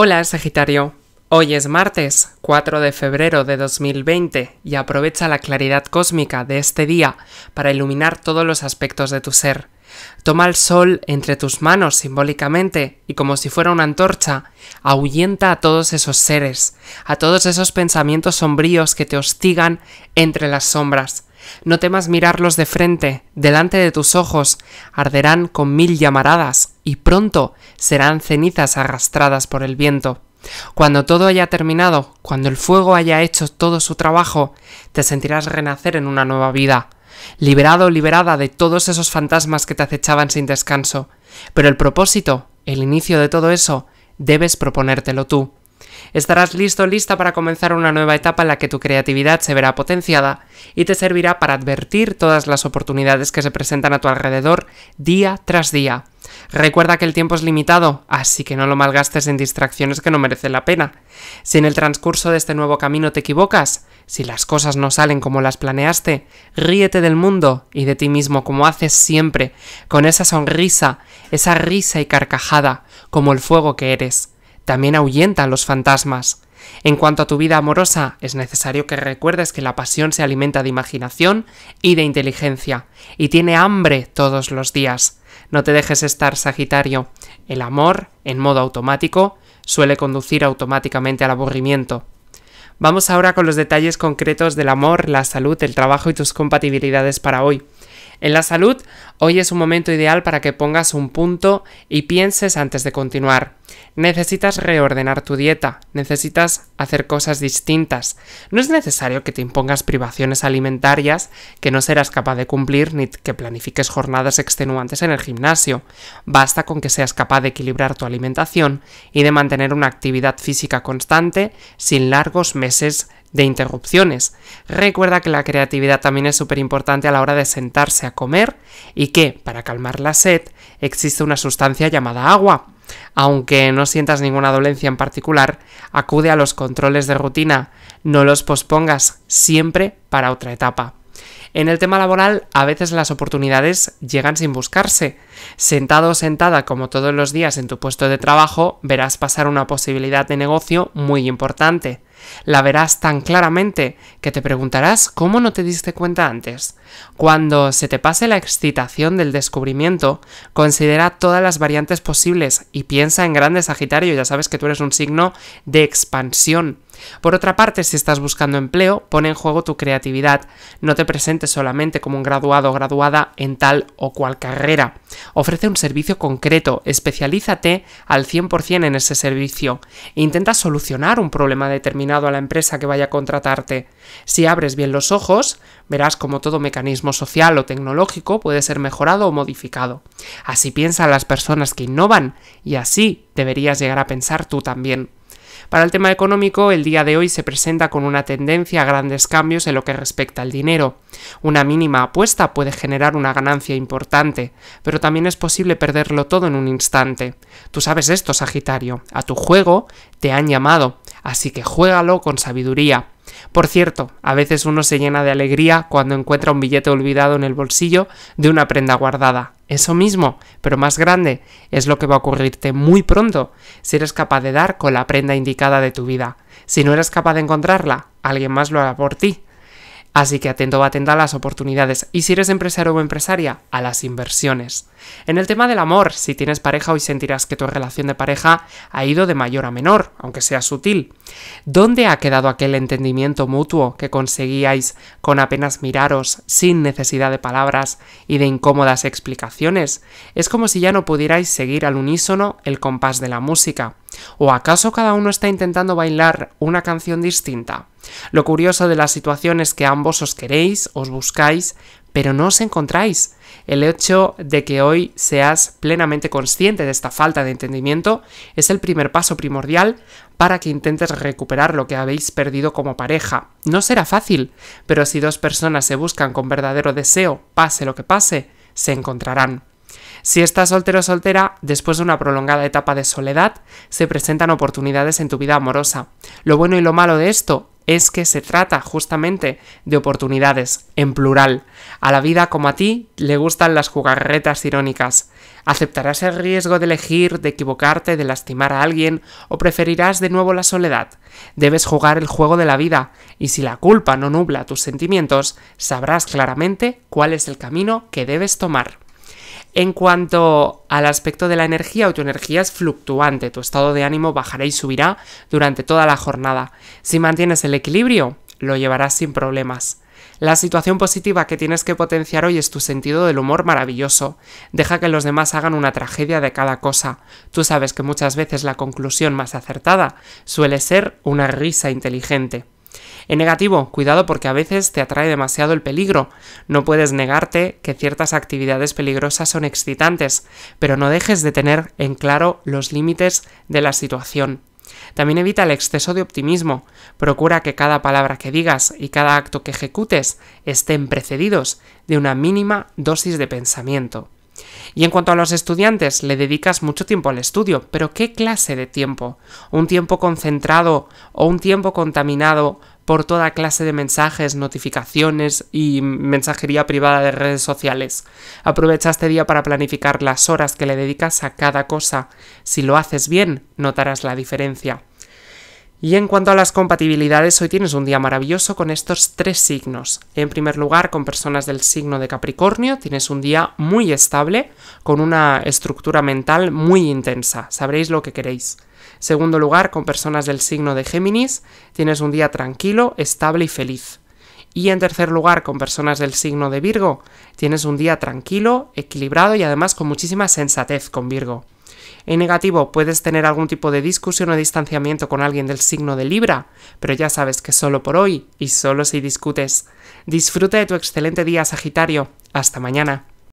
Hola Sagitario, hoy es martes 4 de febrero de 2020 y aprovecha la claridad cósmica de este día para iluminar todos los aspectos de tu ser. Toma el sol entre tus manos simbólicamente y como si fuera una antorcha, ahuyenta a todos esos seres, a todos esos pensamientos sombríos que te hostigan entre las sombras. No temas mirarlos de frente, delante de tus ojos, arderán con mil llamaradas, y pronto serán cenizas arrastradas por el viento. Cuando todo haya terminado, cuando el fuego haya hecho todo su trabajo, te sentirás renacer en una nueva vida, liberado o liberada de todos esos fantasmas que te acechaban sin descanso. Pero el propósito, el inicio de todo eso, debes proponértelo tú. Estarás listo lista para comenzar una nueva etapa en la que tu creatividad se verá potenciada y te servirá para advertir todas las oportunidades que se presentan a tu alrededor día tras día. Recuerda que el tiempo es limitado, así que no lo malgastes en distracciones que no merecen la pena. Si en el transcurso de este nuevo camino te equivocas, si las cosas no salen como las planeaste, ríete del mundo y de ti mismo como haces siempre, con esa sonrisa, esa risa y carcajada, como el fuego que eres también a los fantasmas. En cuanto a tu vida amorosa, es necesario que recuerdes que la pasión se alimenta de imaginación y de inteligencia, y tiene hambre todos los días. No te dejes estar, Sagitario. El amor, en modo automático, suele conducir automáticamente al aburrimiento. Vamos ahora con los detalles concretos del amor, la salud, el trabajo y tus compatibilidades para hoy. En la salud, hoy es un momento ideal para que pongas un punto y pienses antes de continuar. Necesitas reordenar tu dieta, necesitas hacer cosas distintas. No es necesario que te impongas privaciones alimentarias que no serás capaz de cumplir ni que planifiques jornadas extenuantes en el gimnasio. Basta con que seas capaz de equilibrar tu alimentación y de mantener una actividad física constante sin largos meses de interrupciones. Recuerda que la creatividad también es súper importante a la hora de sentarse a comer y que, para calmar la sed, existe una sustancia llamada agua. Aunque no sientas ninguna dolencia en particular, acude a los controles de rutina, no los pospongas, siempre para otra etapa. En el tema laboral, a veces las oportunidades llegan sin buscarse. Sentado o sentada como todos los días en tu puesto de trabajo, verás pasar una posibilidad de negocio muy importante. La verás tan claramente que te preguntarás cómo no te diste cuenta antes. Cuando se te pase la excitación del descubrimiento, considera todas las variantes posibles y piensa en grande Sagitario, ya sabes que tú eres un signo de expansión. Por otra parte, si estás buscando empleo, pone en juego tu creatividad. No te presentes solamente como un graduado o graduada en tal o cual carrera. Ofrece un servicio concreto, especialízate al 100% en ese servicio. Intenta solucionar un problema determinado a la empresa que vaya a contratarte. Si abres bien los ojos, verás como todo mecanismo social o tecnológico puede ser mejorado o modificado. Así piensan las personas que innovan y así deberías llegar a pensar tú también. Para el tema económico, el día de hoy se presenta con una tendencia a grandes cambios en lo que respecta al dinero. Una mínima apuesta puede generar una ganancia importante, pero también es posible perderlo todo en un instante. Tú sabes esto, Sagitario. A tu juego te han llamado así que juégalo con sabiduría. Por cierto, a veces uno se llena de alegría cuando encuentra un billete olvidado en el bolsillo de una prenda guardada. Eso mismo, pero más grande, es lo que va a ocurrirte muy pronto si eres capaz de dar con la prenda indicada de tu vida. Si no eres capaz de encontrarla, alguien más lo hará por ti. Así que atento o atenta a las oportunidades y si eres empresario o empresaria, a las inversiones. En el tema del amor, si tienes pareja hoy sentirás que tu relación de pareja ha ido de mayor a menor, aunque sea sutil. ¿Dónde ha quedado aquel entendimiento mutuo que conseguíais con apenas miraros, sin necesidad de palabras y de incómodas explicaciones? Es como si ya no pudierais seguir al unísono el compás de la música. ¿O acaso cada uno está intentando bailar una canción distinta? Lo curioso de la situación es que ambos os queréis, os buscáis, pero no os encontráis. El hecho de que hoy seas plenamente consciente de esta falta de entendimiento es el primer paso primordial para que intentes recuperar lo que habéis perdido como pareja. No será fácil, pero si dos personas se buscan con verdadero deseo, pase lo que pase, se encontrarán. Si estás soltero o soltera, después de una prolongada etapa de soledad, se presentan oportunidades en tu vida amorosa. Lo bueno y lo malo de esto es que se trata justamente de oportunidades, en plural. A la vida como a ti le gustan las jugarretas irónicas. ¿Aceptarás el riesgo de elegir, de equivocarte, de lastimar a alguien o preferirás de nuevo la soledad? Debes jugar el juego de la vida y si la culpa no nubla tus sentimientos, sabrás claramente cuál es el camino que debes tomar. En cuanto al aspecto de la energía, tu energía es fluctuante, tu estado de ánimo bajará y subirá durante toda la jornada. Si mantienes el equilibrio, lo llevarás sin problemas. La situación positiva que tienes que potenciar hoy es tu sentido del humor maravilloso. Deja que los demás hagan una tragedia de cada cosa. Tú sabes que muchas veces la conclusión más acertada suele ser una risa inteligente. En negativo, cuidado porque a veces te atrae demasiado el peligro. No puedes negarte que ciertas actividades peligrosas son excitantes, pero no dejes de tener en claro los límites de la situación. También evita el exceso de optimismo. Procura que cada palabra que digas y cada acto que ejecutes estén precedidos de una mínima dosis de pensamiento. Y en cuanto a los estudiantes, le dedicas mucho tiempo al estudio, pero ¿qué clase de tiempo? ¿Un tiempo concentrado o un tiempo contaminado por toda clase de mensajes, notificaciones y mensajería privada de redes sociales. Aprovecha este día para planificar las horas que le dedicas a cada cosa. Si lo haces bien, notarás la diferencia. Y en cuanto a las compatibilidades, hoy tienes un día maravilloso con estos tres signos. En primer lugar, con personas del signo de Capricornio, tienes un día muy estable, con una estructura mental muy intensa, sabréis lo que queréis. Segundo lugar, con personas del signo de Géminis, tienes un día tranquilo, estable y feliz. Y en tercer lugar, con personas del signo de Virgo, tienes un día tranquilo, equilibrado y además con muchísima sensatez con Virgo. En negativo, puedes tener algún tipo de discusión o distanciamiento con alguien del signo de Libra, pero ya sabes que solo por hoy y solo si discutes. Disfruta de tu excelente día, Sagitario. Hasta mañana.